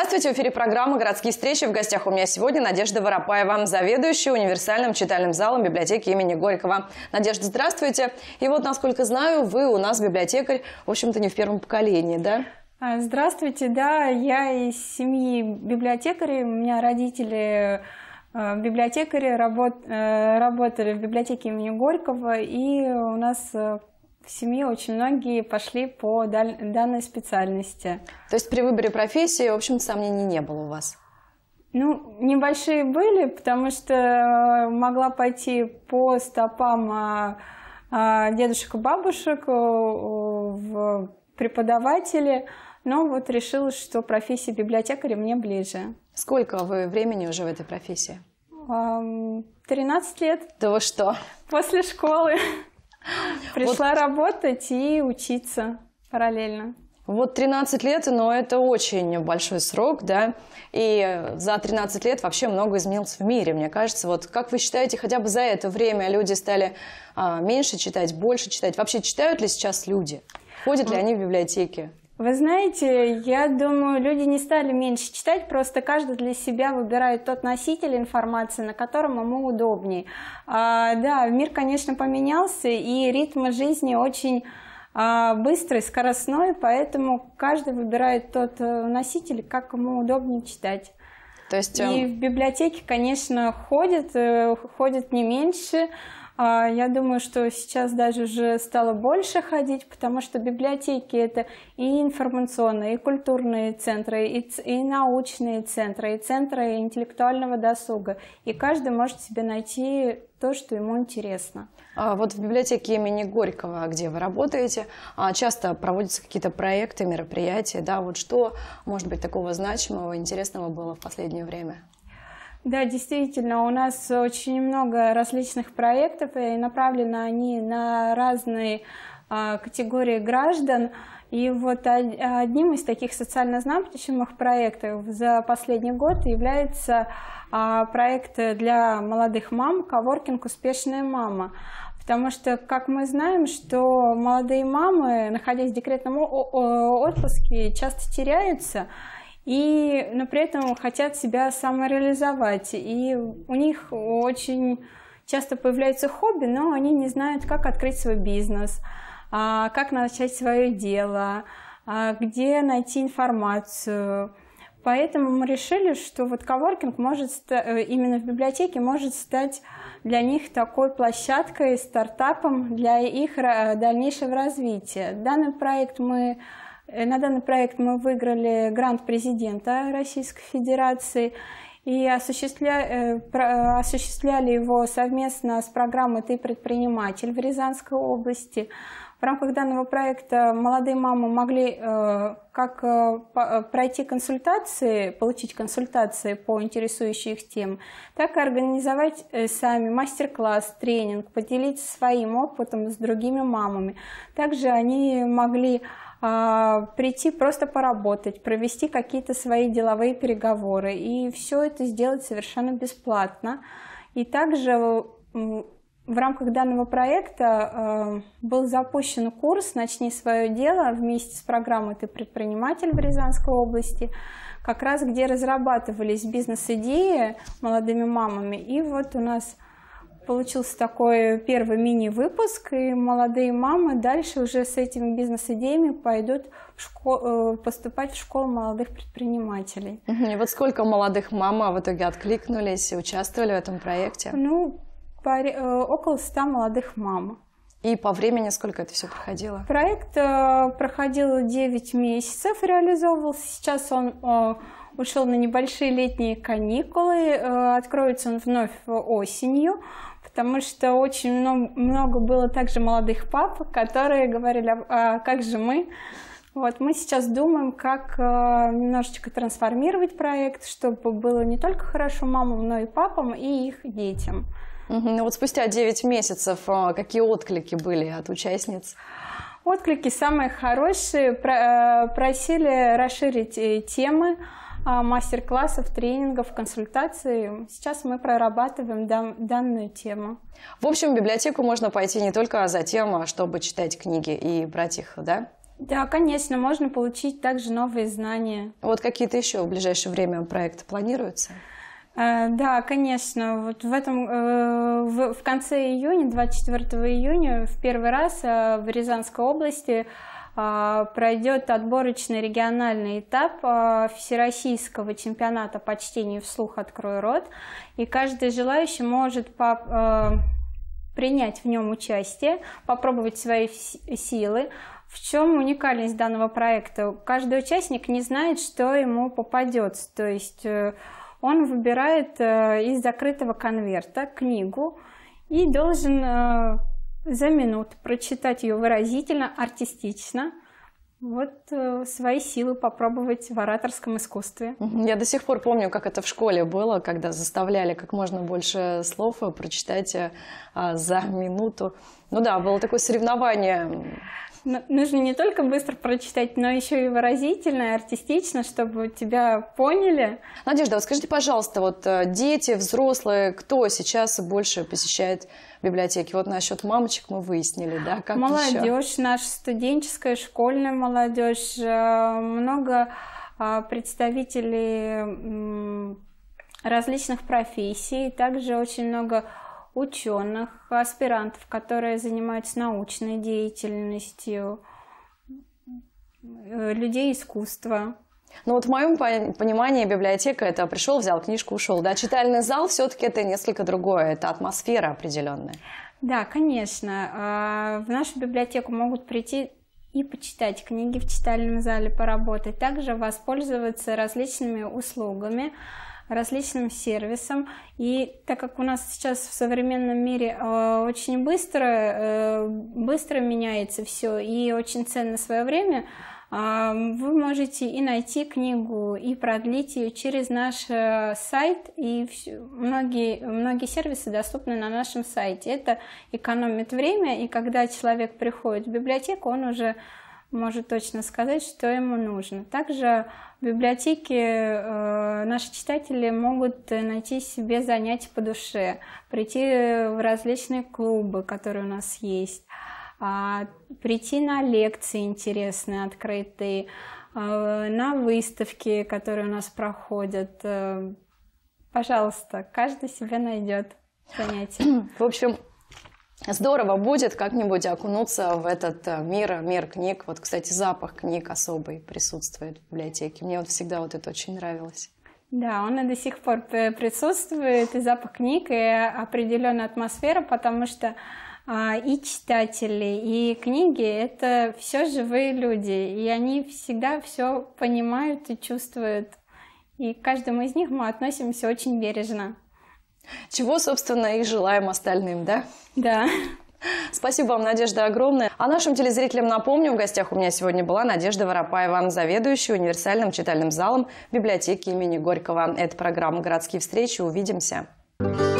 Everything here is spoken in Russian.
Здравствуйте, в эфире программы «Городские встречи». В гостях у меня сегодня Надежда Воропаева, заведующая универсальным читальным залом библиотеки имени Горького. Надежда, здравствуйте. И вот, насколько знаю, вы у нас библиотекарь, в общем-то, не в первом поколении, да? А, здравствуйте, да, я из семьи библиотекарей, у меня родители а, библиотекари работ, э, работали в библиотеке имени Горького, и у нас э, в семье очень многие пошли по данной специальности. То есть при выборе профессии, в общем-то, сомнений не было у вас? Ну, небольшие были, потому что э, могла пойти по стопам а, а, дедушек и бабушек э, в преподаватели, но вот решила, что профессия библиотекаря мне ближе. Сколько вы времени уже в этой профессии? 13 лет. Да вы что? После школы. Пришла вот. работать и учиться параллельно. Вот 13 лет, но это очень большой срок, да, и за 13 лет вообще много изменилось в мире, мне кажется. Вот как вы считаете, хотя бы за это время люди стали а, меньше читать, больше читать? Вообще читают ли сейчас люди? Ходят ли они в библиотеки? Вы знаете, я думаю, люди не стали меньше читать, просто каждый для себя выбирает тот носитель информации, на котором ему удобнее. А, да, мир, конечно, поменялся, и ритм жизни очень а, быстрый, скоростной, поэтому каждый выбирает тот э, носитель, как ему удобнее читать. То есть... И э, в библиотеке, конечно, ходят, э, ходят не меньше, а я думаю, что сейчас даже уже стало больше ходить, потому что библиотеки это и информационные, и культурные центры, и, и научные центры, и центры интеллектуального досуга. И каждый может себе найти то, что ему интересно. А вот в библиотеке имени Горького, а где вы работаете, а, часто проводятся какие-то проекты, мероприятия. Да, вот что, может быть, такого значимого, интересного было в последнее время? Да, действительно, у нас очень много различных проектов, и направлены они на разные а, категории граждан. И вот одним из таких социально значимых проектов за последний год является а, проект для молодых мам «Коворкинг. Успешная мама». Потому что, как мы знаем, что молодые мамы, находясь в декретном отпуске, часто теряются – и, но при этом хотят себя самореализовать. И у них очень часто появляются хобби, но они не знают, как открыть свой бизнес, а, как начать свое дело, а, где найти информацию. Поэтому мы решили, что вот коворкинг может э, именно в библиотеке может стать для них такой площадкой, стартапом для их э, дальнейшего развития. Данный проект мы Э, на данный проект мы выиграли грант президента Российской Федерации и э, осуществляли его совместно с программой «Ты предприниматель» в Рязанской области. В рамках данного проекта молодые мамы могли э, как пройти консультации, получить консультации по интересующим их тем, так и организовать сами мастер-класс, тренинг, поделиться своим опытом с другими мамами. Также они могли а, прийти просто поработать, провести какие-то свои деловые переговоры. И все это сделать совершенно бесплатно. И также э, в рамках данного проекта э, был запущен курс «Начни свое дело» вместе с программой «Ты предприниматель» в Рязанской области, как раз где разрабатывались бизнес-идеи молодыми мамами. И вот у нас Получился такой первый мини-выпуск, и молодые мамы дальше уже с этими бизнес-идеями пойдут в школ... Э, поступать в школу молодых предпринимателей. И вот сколько молодых мама в итоге откликнулись и участвовали в этом проекте? Ну, пари... Э, около ста молодых мам. И по времени сколько это все проходило? Проект э, проходил 9 месяцев, реализовывался. Сейчас он э, ушел на небольшие летние каникулы. Э, откроется он вновь осенью потому что очень много, много было также молодых пап, которые говорили, а как же мы? Вот, мы сейчас думаем, как а, немножечко трансформировать проект, чтобы было не только хорошо мамам, но и папам, и их детям. Угу. Ну вот спустя 9 месяцев а, какие отклики были от участниц? Отклики самые хорошие. А, просили расширить э, темы а, мастер-классов, тренингов, консультаций. Сейчас мы прорабатываем данную тему. В общем, в библиотеку можно пойти не только за тем, а чтобы читать книги и брать их, да? Да, конечно, можно получить также новые знания. Вот какие-то еще в ближайшее время проекты планируются? Э, да, конечно. Вот в этом э, в конце июня, 24 июня, в первый раз э, в Рязанской области а, пройдет отборочный региональный этап а, Всероссийского чемпионата по чтению вслух «Открой рот», и каждый желающий может по, а, принять в нем участие, попробовать свои силы, в чем уникальность данного проекта? Каждый участник не знает, что ему попадется. То есть э, он выбирает э, из закрытого конверта книгу и должен э, за минуту прочитать ее выразительно, артистично, вот э, свои силы попробовать в ораторском искусстве. Я до сих пор помню, как это в школе было, когда заставляли как можно больше слов э, прочитать э, а, за минуту. Ну да, было такое соревнование нужно не только быстро прочитать, но еще и выразительно, и артистично, чтобы тебя поняли. Надежда, вот скажите, пожалуйста, вот э, дети, взрослые, кто сейчас больше посещает библиотеки? Вот насчет мамочек мы выяснили, да? Как молодежь, еще? наша студенческая, школьная молодежь, э, много э, представителей различных профессий, также очень много ученых, аспирантов, которые занимаются научной деятельностью, э, людей искусства. Ну вот в моем понимании библиотека это пришел, взял книжку, ушел. Да, читальный зал все-таки это несколько другое, это атмосфера определенная. Да, конечно. А, в нашу библиотеку могут прийти и почитать книги в читальном зале, поработать, также воспользоваться различными услугами различным сервисам. И так как у нас сейчас в современном мире э, очень быстро, э, быстро меняется все и очень ценно свое время, э, вы можете и найти книгу, и продлить ее через наш сайт. И многие, многие сервисы доступны на нашем сайте. Это экономит время, и когда человек приходит в библиотеку, он уже может точно сказать, что ему нужно. Также в библиотеке э, наши читатели могут найти себе занятия по душе, прийти в различные клубы, которые у нас есть, а, прийти на лекции интересные, открытые, а, на выставки, которые у нас проходят. Э, пожалуйста, каждый себе найдет занятие. В общем, Здорово будет как-нибудь окунуться в этот э, мир, мир книг. Вот, кстати, запах книг особый присутствует в библиотеке. Мне вот всегда вот это очень нравилось. Да, он и до сих пор э, присутствует, и запах книг, и определенная атмосфера, потому что а, и читатели, и книги — это все живые люди, и они всегда все понимают и чувствуют. И к каждому из них мы относимся очень бережно. Чего, собственно, и желаем остальным, да? Да. Спасибо вам, Надежда, огромное. А нашим телезрителям напомню, в гостях у меня сегодня была Надежда Воропаева, заведующая универсальным читальным залом библиотеки имени Горького. Это программа «Городские встречи». Увидимся. Thank you.